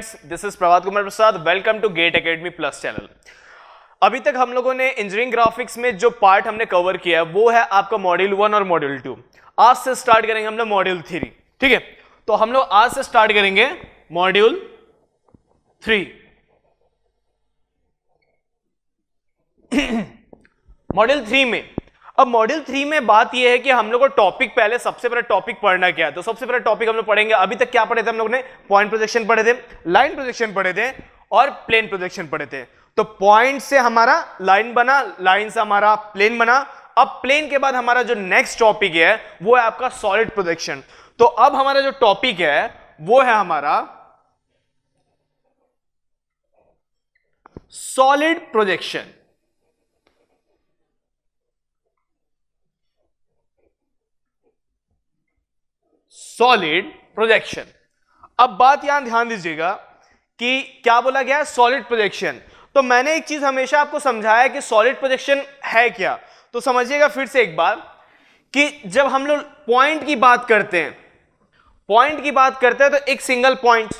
friends this is Prabhat Kumar Prasad welcome to GATE academy plus channel अभी तक हम लोगों ने इंजीनियरिंग ग्राफिक्स में जो पार्ट हमने कवर किया है वो है आपका मॉड्यूल वन और मॉड्यूल टू आज से स्टार्ट करेंगे हम लोग मॉड्यूल थ्री ठीक है तो हम लोग आज से स्टार्ट करेंगे मॉड्यूल थ्री मॉड्यूल थ्री में अब मॉड्यूल थ्री में बात यह है कि हम लोग को टॉपिक पहले सबसे पहले टॉपिक पढ़ना क्या है तो सबसे पहले टॉपिक हम लोग पढ़ेंगे अभी तक क्या पढ़े थे हम लोग ने पॉइंट प्रोजेक्शन पढ़े थे लाइन प्रोजेक्शन पढ़े थे और प्लेन प्रोजेक्शन पढ़े थे तो पॉइंट से हमारा लाइन बना लाइन से हमारा प्लेन बना अब प्लेन के बाद हमारा जो नेक्स्ट टॉपिक है वो है आपका सॉलिड प्रोजेक्शन तो अब हमारा जो टॉपिक है वो है हमारा सॉलिड प्रोजेक्शन सॉलिड प्रोजेक्शन अब बात यहां ध्यान दीजिएगा कि क्या बोला गया है सॉलिड प्रोजेक्शन तो मैंने एक चीज हमेशा आपको समझाया कि सॉलिड प्रोजेक्शन है क्या तो समझिएगा फिर से एक बार कि जब हम लोग पॉइंट की बात करते हैं पॉइंट की बात करते हैं तो एक सिंगल पॉइंट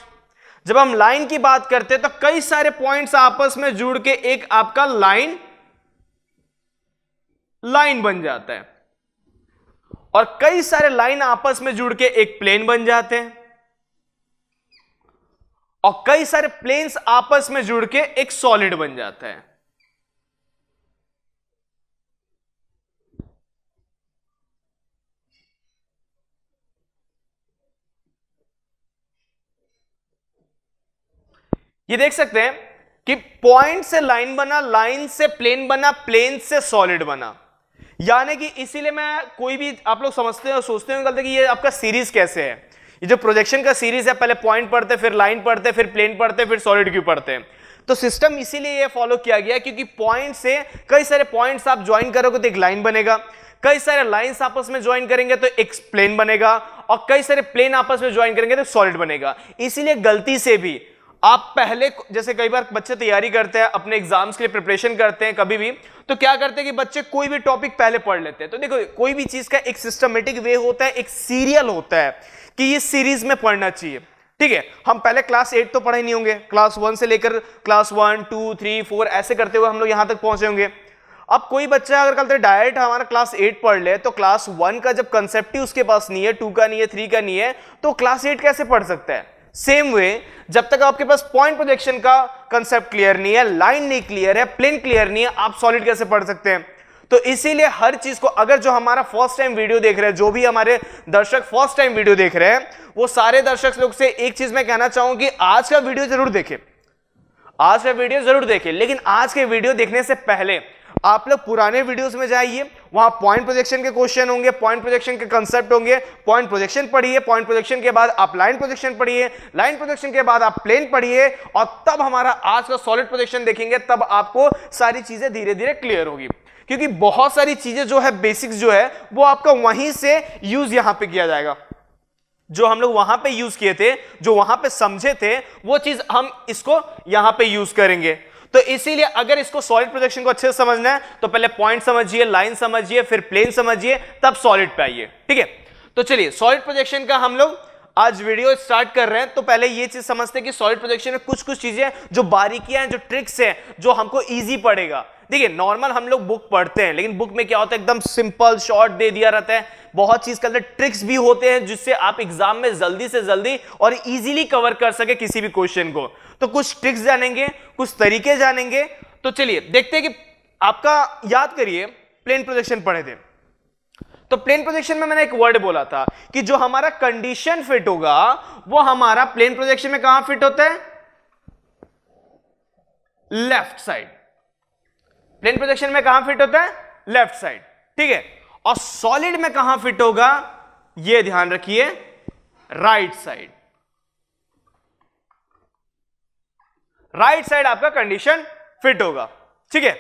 जब हम लाइन की बात करते हैं तो कई सारे पॉइंट्स आपस में जुड़ के एक आपका लाइन लाइन बन जाता है और कई सारे लाइन आपस में जुड़ के एक प्लेन बन जाते हैं और कई सारे प्लेन्स आपस में जुड़ के एक सॉलिड बन जाता है ये देख सकते हैं कि पॉइंट से लाइन बना लाइन से प्लेन बना प्लेन से सॉलिड बना यानी कि इसीलिए मैं कोई भी आप लोग समझते हो सोचते हो गलत कि ये आपका सीरीज कैसे है ये जो प्रोजेक्शन का सीरीज है पहले पॉइंट पढ़ते फिर लाइन पढ़ते फिर प्लेन पढ़ते फिर सॉलिड क्यू पढ़ते हैं तो सिस्टम इसीलिए ये फॉलो किया गया क्योंकि पॉइंट से कई सारे पॉइंट्स आप ज्वाइन करोगे तो एक लाइन बनेगा कई सारे लाइंस आपस में ज्वाइन करेंगे तो एक प्लेन बनेगा और कई सारे प्लेन आपस में ज्वाइन करेंगे तो सॉलिड बनेगा इसीलिए गलती से भी आप पहले जैसे कई बार बच्चे तैयारी करते हैं अपने एग्जाम्स के लिए प्रिपरेशन करते हैं कभी भी तो क्या करते हैं कि बच्चे कोई भी टॉपिक पहले पढ़ लेते हैं तो देखो कोई भी चीज का एक सिस्टमेटिक वे होता है एक सीरियल होता है कि ये सीरीज में पढ़ना चाहिए ठीक है हम पहले क्लास एट तो पढ़े नहीं होंगे क्लास वन से लेकर class one two three four ऐसे करते हुए हम लोग यहां तक पहुंचे होंगे अब कोई बच्चा अगर कहते डायरेक्ट हमारा क्लास एट पढ़ ले तो क्लास वन का जब कंसेप्ट ही उसके पास नहीं है टू का नहीं है थ्री का नहीं है तो क्लास एट कैसे पढ़ सकता है सेम वे जब तक आपके पास पॉइंट प्रोजेक्शन का कंसेप्ट क्लियर नहीं है लाइन नहीं क्लियर है प्लेन क्लियर नहीं है आप सॉलिड कैसे पढ़ सकते हैं तो इसीलिए हर चीज को अगर जो हमारा फर्स्ट टाइम वीडियो देख रहे हैं जो भी हमारे दर्शक फर्स्ट टाइम वीडियो देख रहे हैं वो सारे दर्शक लोग से एक चीज मैं कहना चाहूंगी आज का वीडियो जरूर देखें आज का वीडियो जरूर देखें लेकिन आज के वीडियो देखने से पहले आप लोग पुराने वीडियोस में जाइए वहां पॉइंट प्रोजेक्शन के क्वेश्चन होंगे पॉइंट प्रोजेक्शन के कंसेप्ट होंगे पॉइंट प्रोजेक्शन पढ़िए पॉइंट प्रोजेक्शन के बाद आप लाइन प्रोजेक्शन पढ़िए लाइन प्रोजेक्शन के बाद आप प्लेन पढ़िए और तब हमारा आज का सॉलिड प्रोजेक्शन देखेंगे तब आपको सारी चीजें धीरे धीरे क्लियर होगी क्योंकि बहुत सारी चीजें जो है बेसिक्स जो है वो आपका वहीं से यूज यहां पर किया जाएगा जो हम लोग वहां पे यूज किए थे जो वहां पे समझे थे वो चीज हम इसको यहां पे यूज करेंगे तो इसीलिए अगर इसको सॉलिड प्रोजेक्शन को अच्छे से समझना है तो पहले पॉइंट समझिए लाइन समझिए फिर प्लेन समझिए तब सॉलिड पे आइए ठीक है तो चलिए सॉलिड प्रोजेक्शन का हम लोग आज वीडियो स्टार्ट कर रहे हैं तो पहले ये चीज समझते हैं कि सॉलिड प्रोजेक्शन में कुछ कुछ चीजें जो बारीकियां हैं जो ट्रिक्स हैं जो हमको ईजी पड़ेगा देखिए नॉर्मल हम लोग बुक पढ़ते हैं लेकिन बुक में क्या होता है एकदम सिंपल शॉर्ट दे दिया रहता है बहुत चीज के अंदर ट्रिक्स भी होते हैं जिससे आप एग्जाम में जल्दी से जल्दी और इजीली कवर कर सके किसी भी क्वेश्चन को तो कुछ ट्रिक्स जानेंगे कुछ तरीके जानेंगे तो चलिए देखते हैं कि आपका याद करिए प्लेन प्रोजेक्शन पढ़े थे तो प्लेन प्रोजेक्शन में मैंने एक वर्ड बोला था कि जो हमारा कंडीशन फिट होगा वो हमारा प्लेन प्रोजेक्शन में कहा फिट होता है लेफ्ट साइड प्लेन प्रोजेक्शन में कहां फिट होता है लेफ्ट साइड ठीक है और सॉलिड में कहां फिट होगा ये ध्यान रखिए राइट साइड राइट साइड आपका कंडीशन फिट होगा ठीक है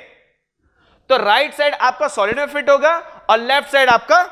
तो राइट साइड आपका सॉलिड में फिट होगा और लेफ्ट साइड आपका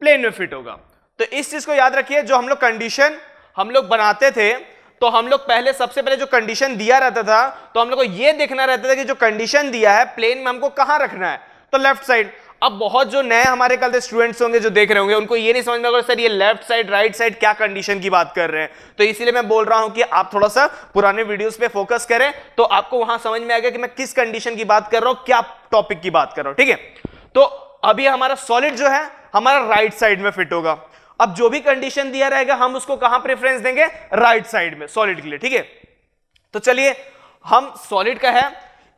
प्लेन में फिट होगा तो इस चीज को याद रखिए जो हम लोग कंडीशन हम लोग बनाते थे तो हम लोग पहले सबसे पहले जो कंडीशन दिया रहता था तो हम लोग को यह देखना रहता था कि जो कंडीशन दिया है प्लेन में हमको कहां रखना है तो लेफ्ट साइड अब बहुत जो नए हमारे कल स्टूडेंट्स होंगे जो देख रहे होंगे उनको ये नहीं समझ में सर ये लेफ्ट साइड राइट साइड क्या कंडीशन की बात कर रहे हैं तो इसीलिए मैं बोल रहा हूं कि आप थोड़ा सा पुराने वीडियोस पे फोकस करें तो आपको वहां समझ में आएगा कि मैं किस कंडीशन की बात कर रहा हूं क्या टॉपिक की बात कर रहा हूं ठीक है तो अभी हमारा सॉलिड जो है हमारा राइट साइड में फिट होगा अब जो भी कंडीशन दिया रहेगा हम उसको कहां प्रेफरेंस देंगे राइट साइड में सॉलिड के लिए ठीक है तो चलिए हम सॉलिड का है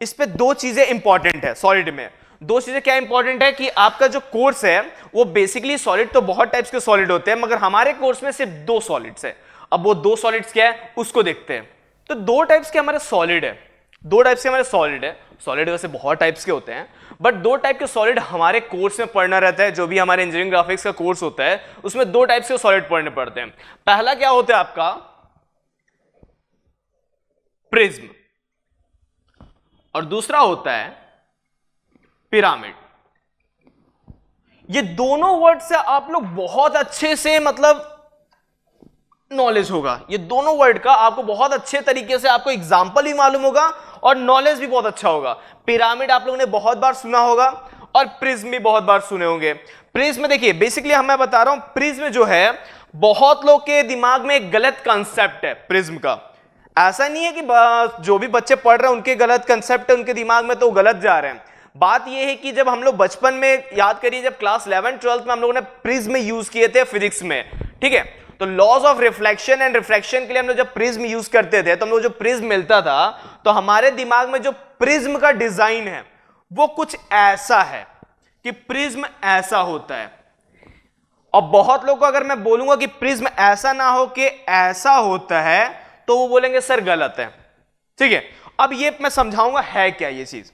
इस पर दो चीजें इंपॉर्टेंट है सॉलिड में दो चीजें क्या इंपॉर्टेंट है कि आपका जो कोर्स है वो बेसिकली सॉलिड तो बहुत टाइप्स के सॉलिड होते हैं मगर हमारे कोर्स में सिर्फ दो सॉलिड्स है अब वो दो सॉलिड्स क्या है उसको देखते हैं तो दो टाइप्स के हमारे सॉलिड है दो टाइप्स के हमारे सॉलिड है सॉलिड वैसे बहुत टाइप्स के होते हैं बट दो टाइप के सॉलिड हमारे कोर्स में पढ़ना रहता है जो भी हमारे इंजीनियरिंग ग्राफिक्स का कोर्स होता है उसमें दो टाइप्स के सॉलिड पढ़ने पड़ते हैं पहला क्या होता है आपका प्रिज्म और दूसरा होता है पिरामिड ये दोनों वर्ड से आप लोग बहुत अच्छे से मतलब नॉलेज होगा ये दोनों वर्ड का आपको बहुत अच्छे तरीके से आपको एग्जाम्पल भी मालूम होगा और नॉलेज भी बहुत अच्छा होगा पिरामिड आप लोगों ने बहुत बार सुना होगा और प्रिज्म भी बहुत बार सुने होंगे प्रिज्म देखिए बेसिकली हम मैं बता रहा हूं प्रिज्म जो है बहुत लोग के दिमाग में एक गलत कंसेप्ट है प्रिज्म का ऐसा नहीं है कि जो भी बच्चे पढ़ रहे हैं उनके गलत कंसेप्ट है उनके दिमाग में तो गलत जा रहे हैं बात यह है कि जब हम लोग बचपन में याद करिए जब क्लास इलेवन ट्वेल्थ में हम लोगों ने प्रिज्म यूज किए थे फिजिक्स में ठीक है तो laws of reflection and reflection के लिए हम लोग जब प्रिज्म यूज करते थे तो हम लोग जो प्रिज्म मिलता था तो हमारे दिमाग में जो प्रिज्म का डिजाइन है वो कुछ ऐसा है कि प्रिज्म ऐसा होता है और बहुत लोग को अगर मैं बोलूंगा कि प्रिज्म ऐसा ना हो कि ऐसा होता है तो वो बोलेंगे सर गलत है ठीक है अब ये मैं समझाऊंगा है क्या ये चीज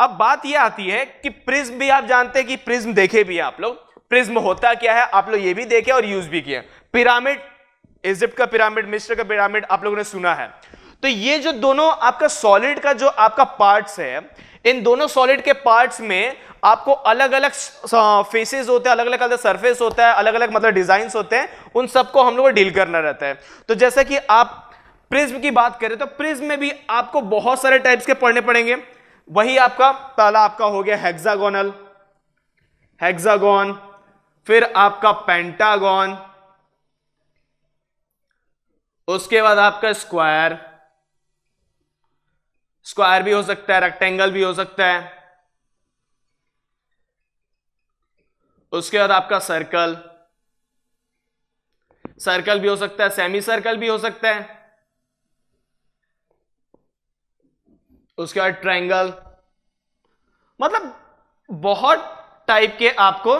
अब बात ये आती है कि प्रिज्म भी आप जानते हैं कि प्रिज्म देखे भी आप लोग प्रिज्म होता क्या है आप लोग ये भी देखे और यूज भी किए पिरामिड इजिप्ट का पिरामिड मिस्र का पिरामिड आप लोगों ने सुना है तो ये जो दोनों आपका सॉलिड का जो आपका पार्ट्स है इन दोनों सॉलिड के पार्ट्स में आपको अलग अलग फेसेस होते हैं अलग अलग अलग सरफेस होता है अलग अलग मतलब डिजाइन होते हैं उन सबको हम लोग डील करना रहता है तो जैसा कि आप प्रिज्म की बात करें तो प्रिज्म में भी आपको बहुत सारे टाइप्स के पढ़ने पड़ेंगे वही आपका पहला आपका हो गया हेक्सागोनल हेक्सागोन फिर आपका पेंटागॉन उसके बाद आपका स्क्वायर स्क्वायर भी हो सकता है रेक्टेंगल भी हो सकता है उसके बाद आपका सर्कल सर्कल भी हो सकता है सेमी सर्कल भी हो सकता है उसके बाद ट्रायंगल मतलब बहुत टाइप के आपको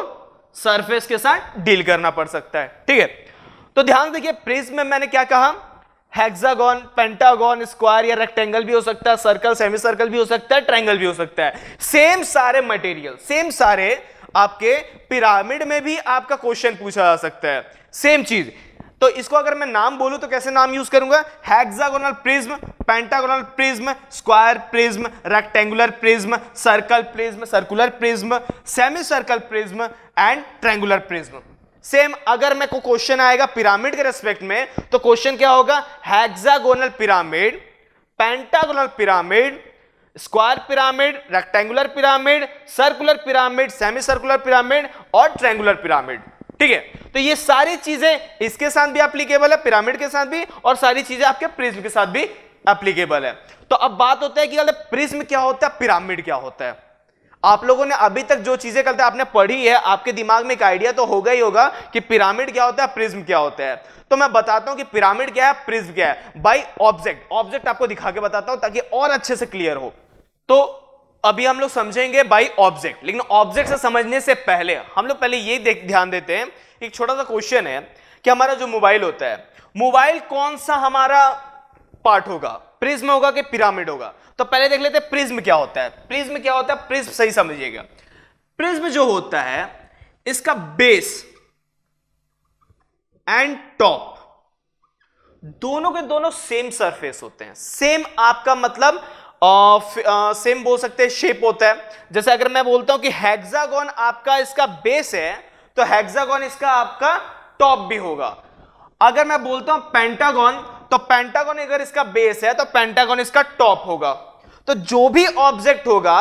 सरफेस के साथ डील करना पड़ सकता है ठीक है तो ध्यान देखिए प्रिज्म में मैंने क्या कहा हेक्सागोन पेंटागोन स्क्वायर या रेक्टेंगल भी हो सकता है सर्कल सेमी सर्कल भी हो सकता है ट्रायंगल भी हो सकता है सेम सारे मटेरियल सेम सारे आपके पिरामिड में भी आपका क्वेश्चन पूछा जा सकता है सेम चीज तो इसको अगर मैं नाम बोलूं तो कैसे नाम यूज करूंगा hexagonal prism pentagonal prism square prism rectangular prism circle prism circular prism semi circle prism and triangular prism same अगर मेरे को क्वेश्चन आएगा पिरामिड के रेस्पेक्ट में तो क्वेश्चन क्या होगा hexagonal pyramid pentagonal pyramid square pyramid rectangular pyramid circular pyramid semi circular pyramid और ट्रेंगुलर पिरामिड ठीक है तो ये सारी चीजें इसके साथ भी एप्लीकेबल है पिरामिड के साथ भी और सारी चीजें आपके प्रिज्म के साथ भी एप्लीकेबल है तो अब बात होता है कि अगर प्रिज्म क्या होता है पिरामिड क्या होता है आप लोगों ने अभी तक जो चीजें करते आपने पढ़ी है आपके दिमाग में एक आइडिया तो होगा ही होगा कि पिरामिड क्या होता है प्रिज्म क्या होता है तो मैं बताता हूं कि पिरामिड क्या है प्रिज्म क्या है बाई ऑब्जेक्ट ऑब्जेक्ट आपको दिखा के बताता हूं ताकि और अच्छे से क्लियर हो तो अभी हम लोग समझेंगे बाई ऑब्जेक्ट लेकिन ऑब्जेक्ट से समझने से पहले हम लोग पहले ये ध्यान देते हैं एक छोटा सा क्वेश्चन है कि हमारा जो मोबाइल होता है मोबाइल कौन सा हमारा पार्ट होगा प्रिज्म होगा कि पिरामिड होगा तो पहले देख लेते हैं प्रिज्म क्या होता है प्रिज्म क्या होता है प्रिज्म सही समझिएगा प्रिज्म जो होता है इसका बेस एंड टॉप दोनों के दोनों सेम सरफेस होते हैं सेम आपका मतलब सेम बोल सकते हैं शेप होता है जैसे अगर मैं बोलता हूं कि हेक्सागोन आपका इसका बेस है तो हेक्सागोन इसका आपका टॉप भी होगा अगर मैं बोलता हूं पेंटागॉन तो पेंटागॉन अगर इसका बेस है तो पेंटागॉन इसका टॉप होगा तो जो भी ऑब्जेक्ट होगा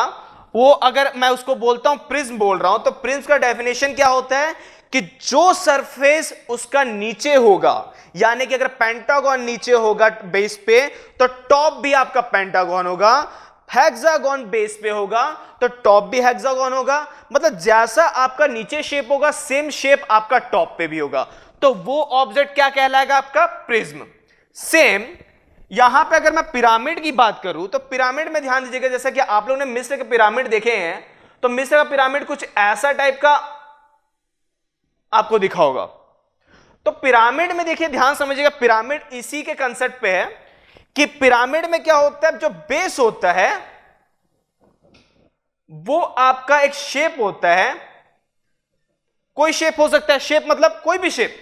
वो अगर मैं उसको बोलता हूं प्रिज्म बोल रहा हूं तो प्रिज्म का डेफिनेशन क्या होता है कि जो सरफेस उसका नीचे होगा यानी कि अगर पेंटागॉन नीचे होगा बेस पे तो टॉप भी आपका पेंटागॉन होगा हेक्सागॉन बेस पे होगा तो टॉप भी हेक्सागॉन होगा मतलब जैसा आपका नीचे शेप होगा सेम शेप आपका टॉप पे भी होगा तो वो ऑब्जेक्ट क्या कहलाएगा आपका प्रिज्म सेम यहां पे अगर मैं पिरामिड की बात करूं तो पिरामिड में ध्यान दीजिएगा जैसा कि आप लोगों ने मिस्र के पिरामिड देखे हैं तो मिस्र का पिरामिड कुछ ऐसा टाइप का आपको दिखा होगा तो पिरामिड में देखिए ध्यान समझिएगा पिरामिड इसी के कंसेप्ट पे है कि पिरामिड में क्या होता है जो बेस होता है वो आपका एक शेप होता है कोई शेप हो सकता है शेप मतलब कोई भी शेप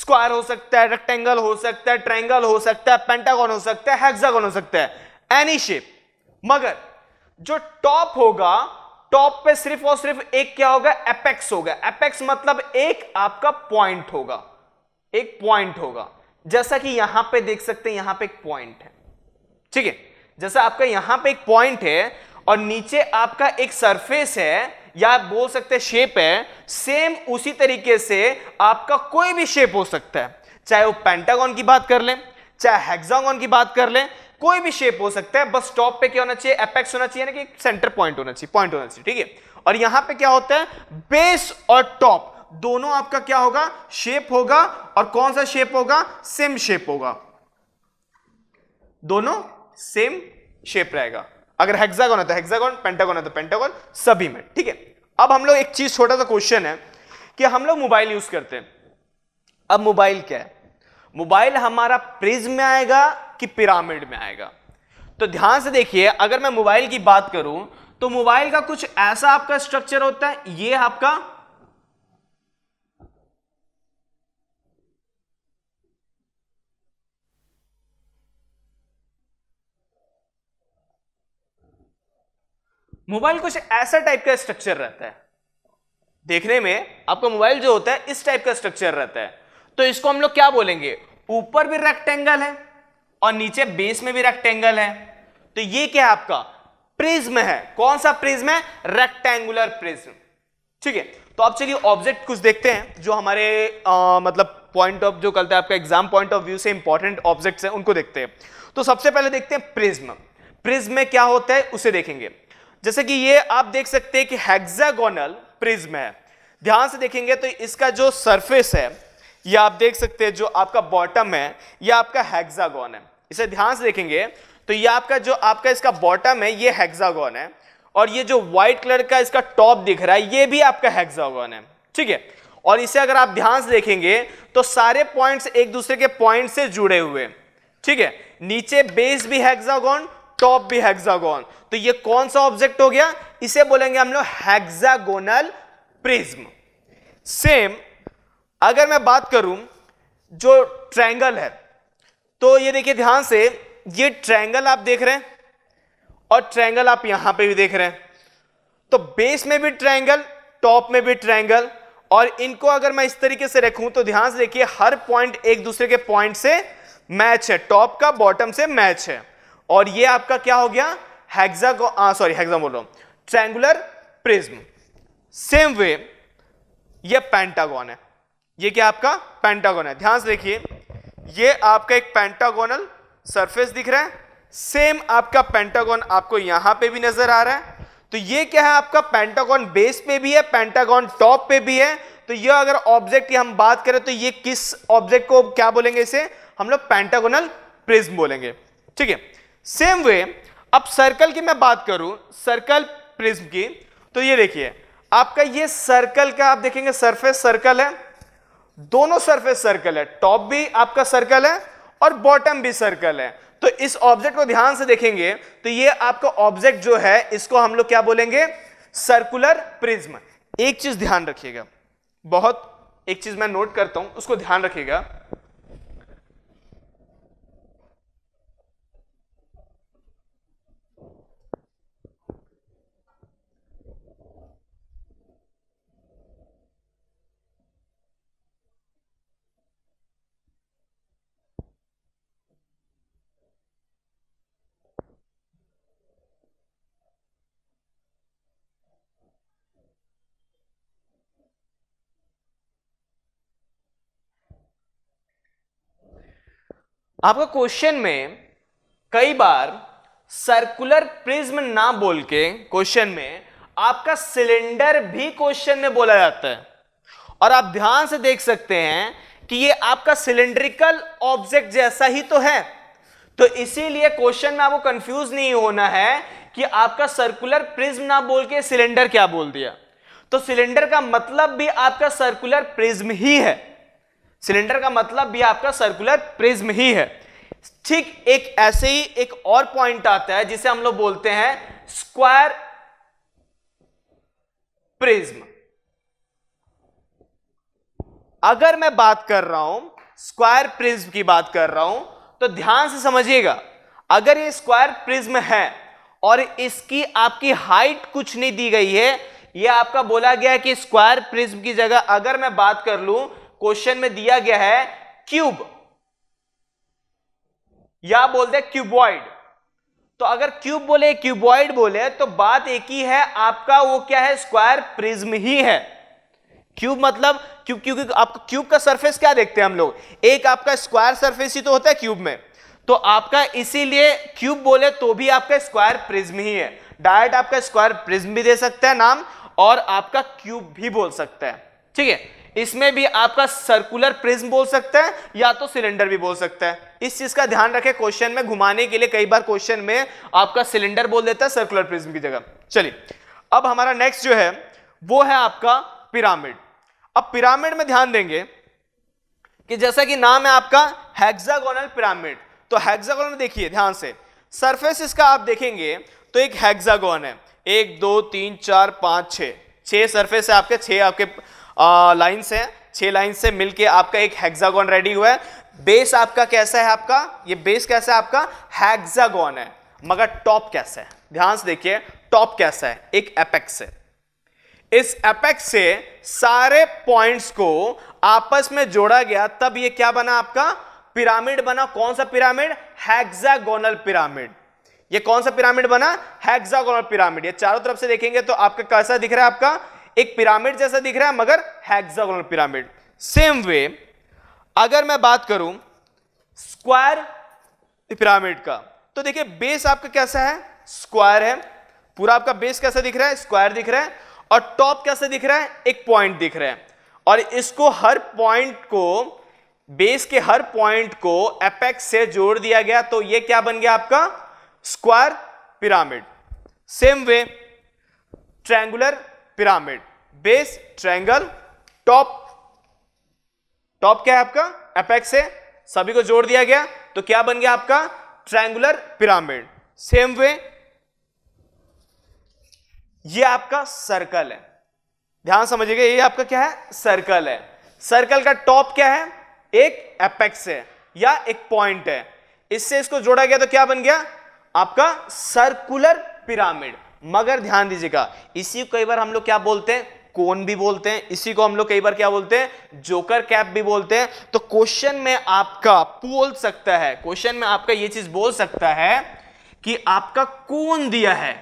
स्क्वायर हो सकता है रेक्टेंगल हो सकता है ट्रायंगल हो सकता है पेंटागन हो सकता है हेक्सागन हो सकता है एनी शेप मगर जो टॉप होगा टॉप पे सिर्फ और सिर्फ एक क्या होगा एपेक्स होगा एपेक्स मतलब एक आपका पॉइंट होगा एक पॉइंट होगा जैसा कि यहां पे देख सकते हैं यहां पे एक पॉइंट है ठीक है जैसा आपका यहां पे एक पॉइंट है और नीचे आपका एक सरफेस है या बोल सकते हैं शेप है सेम उसी तरीके से आपका कोई भी शेप हो सकता है चाहे वो पेंटागॉन की बात कर ले चाहे हेक्सागॉन की बात कर ले कोई भी शेप हो सकता है बस टॉप पे क्या होना चाहिए एपेक्स होना चाहिए यानी कि सेंटर पॉइंट होना चाहिए पॉइंट होना चाहिए ठीक है और यहां पे क्या होता है बेस और टॉप दोनों आपका क्या होगा शेप होगा और कौन सा शेप होगा सेम शेप होगा दोनों सेम शेप रहेगा अगर हेक्सागोन है तो हेक्सागोन पेंटागोन है तो पेंटागोन सभी में ठीक है अब हम लोग एक चीज छोटा सा क्वेश्चन है कि हम लोग मोबाइल यूज करते हैं अब मोबाइल क्या है मोबाइल हमारा प्रिज्म में आएगा कि पिरामिड में आएगा तो ध्यान से देखिए अगर मैं मोबाइल की बात करूं तो मोबाइल का कुछ ऐसा आपका स्ट्रक्चर होता है ये आपका मोबाइल कुछ ऐसा टाइप का स्ट्रक्चर रहता है देखने में आपका मोबाइल जो होता है इस टाइप का स्ट्रक्चर रहता है तो इसको हम लोग क्या बोलेंगे ऊपर भी रेक्टेंगल है और नीचे बेस में भी रेक्टेंगल है तो ये क्या है आपका प्रिज्म है कौन सा प्रिज्म है रेक्टेंगुलर प्रिज्म ठीक है तो आप चलिए ऑब्जेक्ट कुछ देखते हैं जो हमारे आ, मतलब पॉइंट ऑफ जो कहते हैं आपका एग्जाम पॉइंट ऑफ व्यू से इंपॉर्टेंट ऑब्जेक्ट्स हैं उनको देखते हैं तो सबसे पहले देखते हैं प्रिज्म प्रिज्म में क्या होता है उसे देखेंगे जैसे कि ये आप देख सकते हैं कि हेक्सागोनल प्रिज्म है ध्यान से देखेंगे तो इसका जो सरफेस है या आप देख सकते हैं जो आपका बॉटम है यह आपका हेक्सागोन है इसे ध्यान से देखेंगे तो ये आपका जो आपका इसका बॉटम है ये हेक्सागोन है और ये जो व्हाइट कलर का इसका टॉप दिख रहा है ये भी आपका हेक्सागोन है ठीक है और इसे अगर आप ध्यान से देखेंगे तो सारे पॉइंट्स एक दूसरे के पॉइंट से जुड़े हुए ठीक है नीचे बेस भी हेक्सागोन टॉप भी हेक्सागोन तो ये कौन सा ऑब्जेक्ट हो गया इसे बोलेंगे हम लोग हेक्सागोनल प्रिज्म सेम अगर मैं बात करूं जो ट्रैंगल है तो ये देखिए ध्यान से ये ट्रायंगल आप देख रहे हैं और ट्रायंगल आप यहां पे भी देख रहे हैं तो बेस में भी ट्रायंगल टॉप में भी ट्रायंगल और इनको अगर मैं इस तरीके से रखूं तो ध्यान से देखिए हर पॉइंट एक दूसरे के पॉइंट से मैच है टॉप का बॉटम से मैच है और ये आपका क्या हो गया हैग्जा को सॉरी हैग्जा बोल रहा हूं ट्रैंगुलर प्रिज्म सेम वे ये पेंटागॉन है ये क्या आपका पेंटागॉन है ध्यान से देखिए ये आपका एक पेंटागोनल सरफेस दिख रहा है सेम आपका पेंटागोन आपको यहां पे भी नजर आ रहा है तो ये क्या है आपका पेंटागोन बेस पे भी है पेंटागोन टॉप पे भी है तो ये अगर ऑब्जेक्ट की हम बात करें तो ये किस ऑब्जेक्ट को क्या बोलेंगे इसे हम लोग पेंटागोनल प्रिज्म बोलेंगे ठीक है सेम वे अब सर्कल की मैं बात करूं सर्कल प्रिज्म की तो ये देखिए आपका ये सर्कल का आप देखेंगे सरफेस सर्कल है दोनों सरफेस सर्कल है टॉप भी आपका सर्कल है और बॉटम भी सर्कल है तो इस ऑब्जेक्ट को ध्यान से देखेंगे तो ये आपका ऑब्जेक्ट जो है इसको हम लोग क्या बोलेंगे सर्कुलर प्रिज्म एक चीज ध्यान रखिएगा बहुत एक चीज मैं नोट करता हूं उसको ध्यान रखिएगा आपका क्वेश्चन में कई बार सर्कुलर प्रिज्म ना बोल के क्वेश्चन में आपका सिलेंडर भी क्वेश्चन में बोला जाता है और आप ध्यान से देख सकते हैं कि ये आपका सिलेंड्रिकल ऑब्जेक्ट जैसा ही तो है तो इसीलिए क्वेश्चन में आपको कंफ्यूज नहीं होना है कि आपका सर्कुलर प्रिज्म ना बोल के सिलेंडर क्या बोल दिया तो सिलेंडर का मतलब भी आपका सर्कुलर प्रिज्म ही है सिलेंडर का मतलब भी आपका सर्कुलर प्रिज्म ही है ठीक एक ऐसे ही एक और पॉइंट आता है जिसे हम लोग बोलते हैं स्क्वायर प्रिज्म अगर मैं बात कर रहा हूं स्क्वायर प्रिज्म की बात कर रहा हूं तो ध्यान से समझिएगा अगर ये स्क्वायर प्रिज्म है और इसकी आपकी हाइट कुछ नहीं दी गई है ये आपका बोला गया कि स्क्वायर प्रिज्म की जगह अगर मैं बात कर लूं क्वेश्चन में दिया गया है क्यूब या बोलते हैं क्यूबॉइड तो अगर क्यूब बोले क्यूबॉइड बोले तो बात एक ही है आपका वो क्या है स्क्वायर प्रिज्म ही है क्यूब मतलब क्यूब क्योंकि आप क्यूब का सरफेस क्या देखते हैं हम लोग एक आपका स्क्वायर सरफेस ही तो होता है क्यूब में तो आपका इसीलिए क्यूब बोले तो भी आपका स्क्वायर प्रिज्म ही है डायरेक्ट आपका स्क्वायर प्रिज्म भी दे सकता है नाम और आपका क्यूब भी बोल सकता है ठीक है इसमें भी आपका सर्कुलर प्रिज्म बोल सकता है या तो सिलेंडर भी बोल सकता है इस चीज का ध्यान रखें क्वेश्चन में घुमाने के लिए कई बार क्वेश्चन में आपका सिलेंडर बोल देता है सर्कुलर प्रिज्म की जगह चलिए अब हमारा नेक्स्ट जो है वो है आपका पिरामिड अब पिरामिड में ध्यान देंगे कि जैसा कि नाम है आपका हेक्सागोनल पिरामिड तो हेक्सागोनल में देखिए ध्यान से सरफेस इसका आप देखेंगे तो एक हेक्सागोन है एक दो तीन चार पांच छे छः सरफेस है आपके छे आपके लाइन्स हैं छह लाइन से मिलके आपका एक हेक्सागोन रेडी हुआ है बेस आपका कैसा है आपका ये बेस कैसा है आपका हेक्सागोन है मगर टॉप कैसा है ध्यान से देखिए टॉप कैसा है एक एपेक्स है इस एपेक्स से सारे पॉइंट्स को आपस में जोड़ा गया तब ये क्या बना आपका पिरामिड बना कौन सा पिरामिड हेक्सागोनल पिरामिड ये कौन सा पिरामिड बना हेक्सागोनल पिरामिड ये चारों तरफ से देखेंगे तो आपका कैसा दिख रहा है आपका एक पिरामिड जैसा दिख रहा है मगर हेक्सागोनल पिरामिड सेम वे अगर मैं बात करूं स्क्वायर पिरामिड का तो देखिए बेस आपका कैसा है स्क्वायर है पूरा आपका बेस कैसा दिख रहा है स्क्वायर दिख रहा है और टॉप कैसे दिख रहा है एक पॉइंट दिख रहा है और इसको हर पॉइंट को बेस के हर पॉइंट को एपेक्स से जोड़ दिया गया तो ये क्या बन गया आपका square pyramid same way triangular pyramid base triangle top top क्या है आपका एपेक्स है सभी को जोड़ दिया गया तो क्या बन गया आपका ट्रायंगुलर पिरामिड सेम वे ये आपका सर्कल है ध्यान समझिएगा ये आपका क्या है सर्कल है सर्कल का टॉप क्या है एक एपेक्स है या एक पॉइंट है इससे इसको जोड़ा गया तो क्या बन गया आपका सर्कुलर पिरामिड मगर ध्यान दीजिएगा इसी को कई बार हम लोग क्या बोलते हैं कौन भी बोलते हैं इसी को हम लोग कई बार क्या बोलते हैं जोकर कैप भी बोलते हैं तो क्वेश्चन में आपका बोल सकता है क्वेश्चन में आपका यह चीज बोल सकता है कि आपका कौन दिया है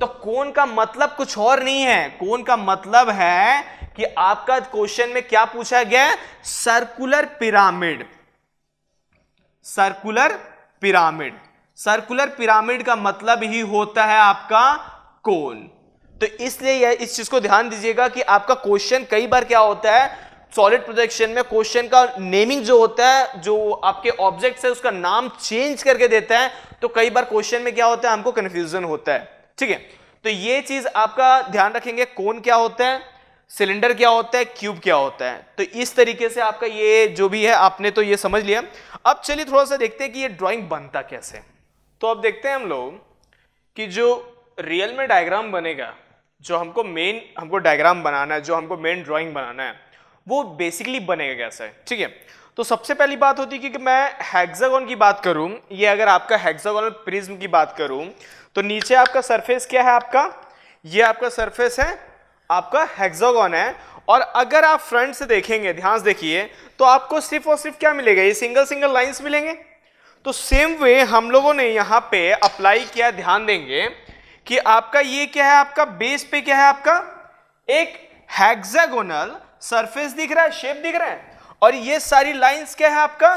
तो कौन का मतलब कुछ और नहीं है कौन का मतलब है कि आपका क्वेश्चन में क्या पूछा गया circular pyramid circular pyramid circular pyramid का मतलब ही होता है आपका कोन तो इसलिए यह इस चीज को ध्यान दीजिएगा कि आपका क्वेश्चन कई बार क्या होता है सॉलिड प्रोजेक्शन में क्वेश्चन का नेमिंग जो होता है जो आपके ऑब्जेक्ट है उसका नाम चेंज करके देता है तो कई बार क्वेश्चन में क्या होता है हमको कंफ्यूजन होता है ठीक है तो ये चीज आपका ध्यान रखेंगे कौन क्या होता है सिलेंडर क्या होता है क्यूब क्या होता है तो इस तरीके से आपका ये जो भी है आपने तो ये समझ लिया अब चलिए थोड़ा सा देखते हैं कि ये ड्राइंग बनता कैसे है तो अब देखते हैं हम लोग कि जो रियल में डायग्राम बनेगा जो हमको मेन हमको डायग्राम बनाना है जो हमको मेन ड्राइंग बनाना है वो बेसिकली बनेगा कैसे ठीक है तो सबसे पहली बात होती है कि, कि मैं हेक्सागोन की बात करूं ये अगर आपका हेक्सागोनल प्रिज्म की बात करूं तो नीचे आपका सरफेस क्या है आपका ये आपका सरफेस है आपका हेक्सागोन है और अगर आप फ्रंट से देखेंगे ध्यान से देखिए तो आपको सिर्फ और सिर्फ क्या मिलेगा ये सिंगल सिंगल लाइन्स मिलेंगे तो सेम वे हम लोगों ने यहाँ पे अप्लाई किया ध्यान देंगे कि आपका ये क्या है आपका बेस पे क्या है आपका एक हेक्सागोनल सरफेस दिख रहा है शेप दिख रहा है और ये सारी लाइंस क्या है आपका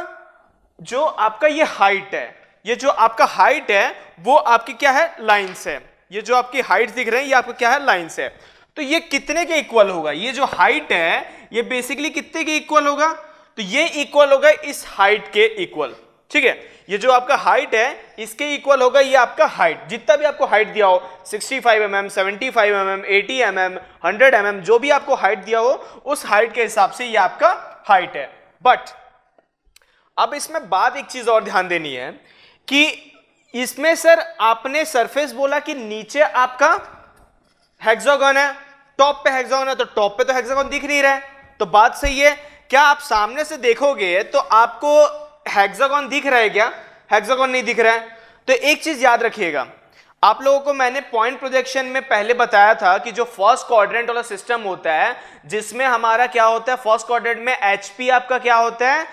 जो आपका ये हाइट है ये जो आपका हाइट है वो आपकी क्या है लाइंस है ये जो आपकी हाइट दिख रहे हैं ये आपका क्या है लाइंस है तो ये कितने के इक्वल होगा ये जो हाइट है ये बेसिकली कितने के इक्वल होगा तो ये इक्वल होगा इस हाइट के इक्वल ठीक है ये जो आपका हाइट है इसके इक्वल होगा ये आपका हाइट जितना भी आपको हाइट दिया हो 65 five M M seventy five M M eighty M M hundred M जो भी आपको हाइट दिया हो उस हाइट के हिसाब से ये आपका हाइट है बट अब इसमें बात एक चीज और ध्यान देनी है कि इसमें सर आपने सरफेस बोला कि नीचे आपका हेक्सागन है टॉप पे हेक्सागन है तो टॉप पे तो हेक्सागन दिख नहीं रहा है तो बात सही है क्या आप सामने से देखोगे तो आपको हेक्सागोन दिख रहा है क्या हेक्सागोन नहीं दिख रहा है तो एक चीज याद रखिएगा आप लोगों को मैंने पॉइंट प्रोजेक्शन में पहले बताया था कि जो फर्स्ट क्वाड्रेंट वाला सिस्टम होता है जिसमें हमारा क्या होता है फर्स्ट क्वाड्रेंट में एचपी आपका क्या होता है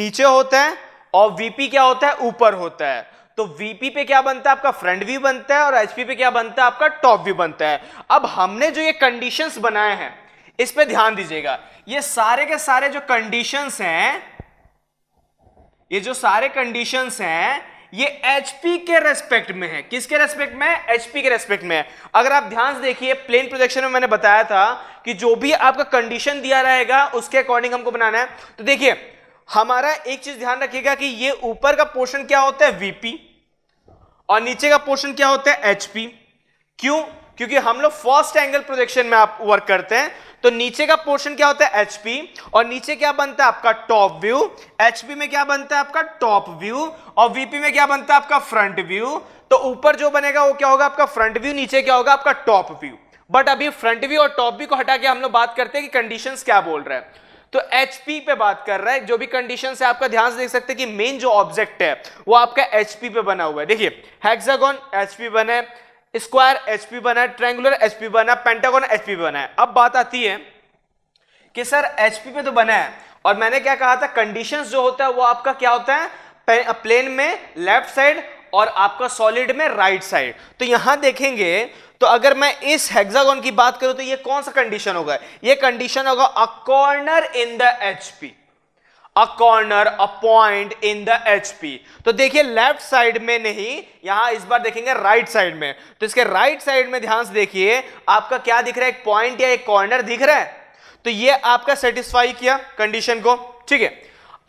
नीचे होता है और वीपी क्या होता है ऊपर होता है तो वीपी पे क्या बनता है आपका फ्रंट व्यू बनता है और एचपी पे क्या बनता है आपका टॉप व्यू बनता है अब हमने जो ये कंडीशन बनाए हैं इस पर ध्यान दीजिएगा ये सारे के सारे जो कंडीशन हैं ये जो सारे कंडीशन हैं ये एचपी के रेस्पेक्ट में है किसके रेस्पेक्ट में एचपी के रेस्पेक्ट में है अगर आप ध्यान से देखिए प्लेन प्रोजेक्शन में मैंने बताया था कि जो भी आपका कंडीशन दिया रहेगा उसके अकॉर्डिंग हमको बनाना है तो देखिए हमारा एक चीज ध्यान रखिएगा कि ये ऊपर का पोर्शन क्या होता है वीपी और नीचे का पोर्शन क्या होता है एचपी क्यों क्योंकि हम लोग फर्स्ट एंगल प्रोजेक्शन में आप वर्क करते हैं तो नीचे का पोर्शन क्या होता है एचपी और नीचे क्या बनता है आपका टॉप व्यू एचपी में क्या बनता है आपका टॉप व्यू और वीपी में क्या बनता है आपका फ्रंट व्यू तो ऊपर जो बनेगा वो क्या होगा आपका फ्रंट व्यू नीचे क्या होगा आपका टॉप व्यू बट अभी फ्रंट व्यू और टॉप व्यू को हटा के हम लोग बात करते हैं कि कंडीशन क्या बोल रहे हैं तो एचपी पे बात कर रहा है जो भी कंडीशन है आपका ध्यान से देख सकते हैं कि मेन जो ऑब्जेक्ट है वो आपका एचपी पे बना हुआ है देखिए हेक्सागोन एचपी बना है स्क्वायर एचपी बना है ट्रेंगुलर एचपी बना है पेंटागोन एचपी बना है अब बात आती है कि सर एचपी पे तो बना है और मैंने क्या कहा था कंडीशंस जो होता है वो आपका क्या होता है प्लेन में लेफ्ट साइड और आपका सॉलिड में राइट साइड तो यहां देखेंगे तो अगर मैं इस हेक्सागोन की बात करूं तो ये कौन सा कंडीशन होगा ये कंडीशन होगा a corner in the HP a corner a point in the P तो देखिए लेफ्ट साइड में नहीं यहां इस बार देखेंगे राइट right साइड में तो इसके राइट right साइड में ध्यान से देखिए आपका क्या दिख रहा है एक पॉइंट या एक कॉर्नर दिख रहा है तो ये आपका सेटिस्फाई किया कंडीशन को ठीक है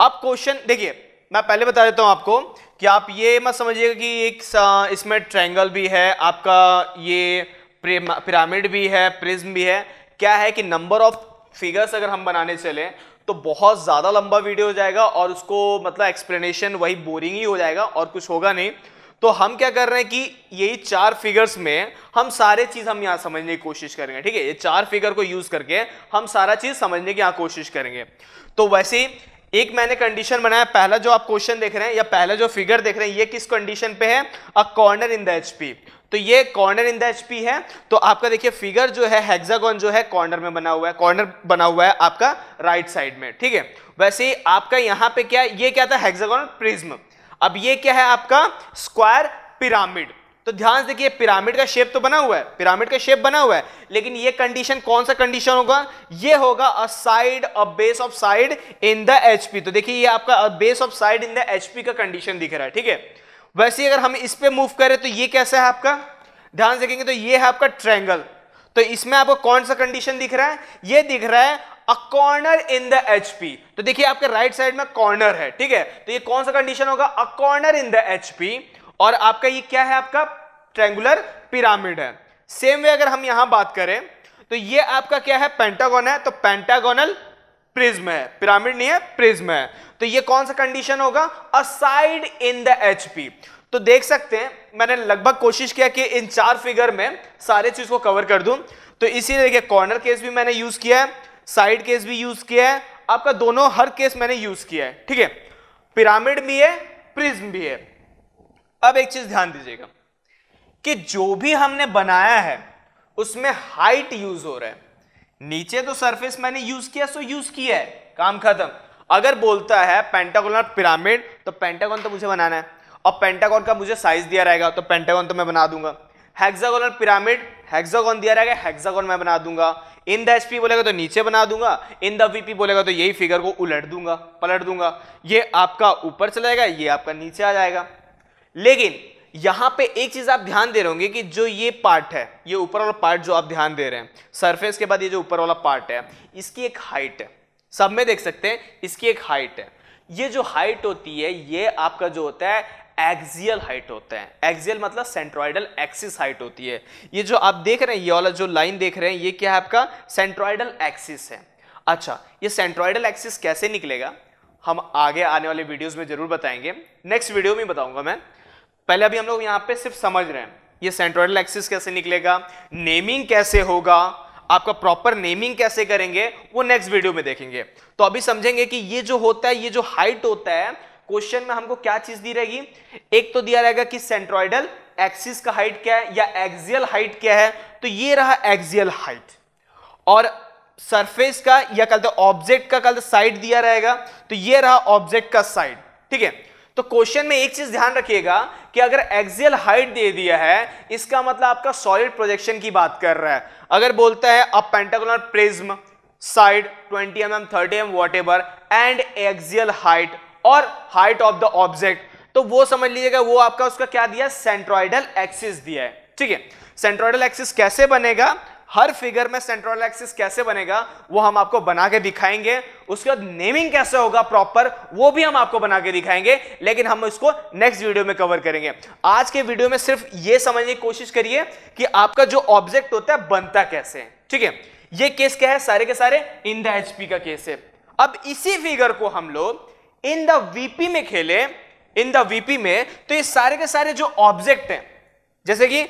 अब क्वेश्चन देखिए मैं पहले बता देता हूं आपको कि आप ये मत समझिएगा कि एक इसमें ट्रायंगल भी है आपका ये पिरामिड भी है प्रिज्म भी है क्या है कि नंबर ऑफ फिगर्स अगर हम बनाने चले तो बहुत ज़्यादा लंबा वीडियो हो जाएगा और उसको मतलब एक्सप्लेनेशन वही बोरिंग ही हो जाएगा और कुछ होगा नहीं तो हम क्या कर रहे हैं कि यही चार फिगर्स में हम सारे चीज़ हम यहाँ समझने की कोशिश करेंगे ठीक है ये चार फिगर को यूज़ करके हम सारा चीज़ समझने की यहाँ कोशिश करेंगे तो वैसे ही एक मैंने कंडीशन बनाया पहला जो आप क्वेश्चन देख रहे हैं या पहला जो फिगर देख रहे हैं ये किस कंडीशन पे है a corner in the HP तो ये कॉर्नर इन द एचपी है तो आपका देखिए फिगर जो है हेक्सागोन जो है कॉर्नर में बना हुआ है कॉर्नर बना हुआ है आपका राइट साइड में ठीक है वैसे ही आपका यहां पे क्या ये क्या था हेक्सागोन प्रिज्म अब ये क्या है आपका स्क्वायर पिरामिड तो ध्यान से देखिए पिरामिड का शेप तो बना हुआ है पिरामिड का शेप बना हुआ है लेकिन ये कंडीशन कौन सा कंडीशन होगा ये होगा a side a base of side in the HP तो देखिए ये आपका base of side in the HP का कंडीशन दिख रहा है ठीक है वैसे अगर हम इस पे मूव करें तो ये कैसा है आपका ध्यान से देखेंगे तो ये है आपका ट्रैंगल तो इसमें आपको कौन सा कंडीशन दिख रहा है ये दिख रहा है a corner in the HP तो देखिए आपके राइट साइड में कॉर्नर है ठीक है तो ये कौन सा कंडीशन होगा a corner in the HP और आपका ये क्या है आपका ट्रेंगुलर पिरामिड है सेम वे अगर हम यहां बात करें तो ये आपका क्या है पेंटागोन है तो पेंटागोनल प्रिज्म है पिरामिड नहीं है प्रिज्म है तो ये कौन सा कंडीशन होगा असाइड इन द एचपी तो देख सकते हैं मैंने लगभग कोशिश किया कि इन चार फिगर में सारे चीज को कवर कर दूं तो इसी तरीके कॉर्नर केस भी मैंने यूज किया है साइड केस भी यूज किया है आपका दोनों हर केस मैंने यूज किया है ठीक है पिरामिड भी है प्रिज्म भी है अब एक चीज ध्यान दीजिएगा कि जो भी हमने बनाया है उसमें हाइट यूज हो रहा है नीचे तो सरफेस मैंने यूज किया सो यूज किया है काम खत्म अगर बोलता है पेंटागोनल पिरामिड तो पेंटागोन तो मुझे बनाना है और पेंटागोन का मुझे साइज दिया रहेगा तो पेंटागोन तो मैं बना दूंगा हेक्सागोनल पिरामिड हेक्सागोन दिया रहेगा हेक्सागोन मैं बना दूंगा इन द एचपी बोलेगा तो नीचे बना दूंगा इन द वीपी बोलेगा तो यही फिगर को उलट दूंगा पलट दूंगा ये आपका ऊपर चला जाएगा ये आपका नीचे आ जाएगा लेकिन यहां पे एक चीज आप ध्यान दे रहे होंगे कि जो ये पार्ट है ये ऊपर वाला पार्ट जो आप ध्यान दे रहे हैं सरफेस के बाद ये जो ऊपर वाला पार्ट है इसकी एक हाइट है सब में देख सकते हैं इसकी एक हाइट है ये जो हाइट होती है ये आपका जो होता है एक्सियल हाइट होता है एक्सियल मतलब सेंट्रोइडल एक्सिस हाइट होती है ये जो आप देख रहे हैं ये वाला जो लाइन देख रहे हैं ये क्या है आपका सेंट्रोइडल एक्सिस है अच्छा ये सेंट्रोइडल एक्सिस कैसे निकलेगा हम आगे आने वाले वीडियोस में जरूर बताएंगे नेक्स्ट वीडियो में बताऊंगा मैं पहले अभी हम लोग यहाँ पे सिर्फ समझ रहे हैं ये सेंट्रोइडल एक्सिस कैसे निकलेगा नेमिंग कैसे होगा आपका प्रॉपर नेमिंग कैसे करेंगे वो नेक्स्ट वीडियो में देखेंगे तो अभी समझेंगे कि ये जो होता है ये जो हाइट होता है क्वेश्चन में हमको क्या चीज दी रहेगी एक तो दिया रहेगा कि सेंट्रोइडल एक्सिस का हाइट क्या है या एक्सियल हाइट क्या है तो ये रहा एक्सियल हाइट और सरफेस का या तो ऑब्जेक्ट का कहते तो साइड दिया रहेगा तो ये रहा ऑब्जेक्ट का साइड ठीक है तो क्वेश्चन में एक चीज ध्यान रखिएगा कि अगर एक्सियल हाइट दे दिया है इसका मतलब आपका सॉलिड प्रोजेक्शन की बात कर रहा है अगर बोलता है अब pentagonal prism side 20 M M thirty M what and axial height और हाइट ऑफ द ऑब्जेक्ट तो वो समझ लीजिएगा वो आपका उसका क्या दिया सेंट्रॉइडल एक्सिस दिया है ठीक है सेंट्रॉइडल एक्सिस कैसे बनेगा हर फिगर में सेंट्रल एक्सिस कैसे बनेगा वो हम आपको बना के दिखाएंगे उसके बाद नेमिंग कैसे होगा प्रॉपर वो भी हम आपको बना के दिखाएंगे लेकिन हम इसको नेक्स्ट वीडियो में कवर करेंगे आज के वीडियो में सिर्फ ये समझने की कोशिश करिए कि आपका जो ऑब्जेक्ट होता है बनता कैसे ठीक है ये केस क्या है सारे के सारे इन द एचपी का केस है अब इसी फिगर को हम लोग इन द वीपी में खेले इन द वीपी में तो ये सारे के सारे जो ऑब्जेक्ट हैं जैसे कि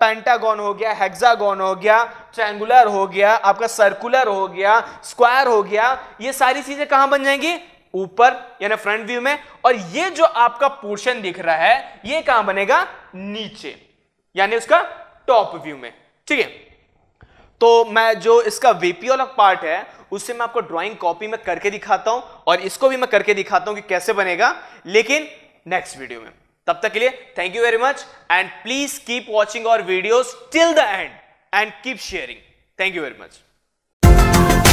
पेंटागॉन हो गया हेक्सागॉन हो गया ट्रैंगुलर हो गया आपका सर्कुलर हो गया स्क्वायर हो गया ये सारी चीजें कहां बन जाएंगी ऊपर यानी फ्रंट व्यू में और ये जो आपका पोर्शन दिख रहा है ये कहां बनेगा नीचे यानी उसका टॉप व्यू में ठीक है तो मैं जो इसका वीपी वाला पार्ट है उससे मैं आपको ड्राइंग कॉपी में करके दिखाता हूं और इसको भी मैं करके दिखाता हूं कि कैसे बनेगा लेकिन नेक्स्ट वीडियो में तब तक के लिए thank you very much and please keep watching our videos till the end and keep sharing thank you very much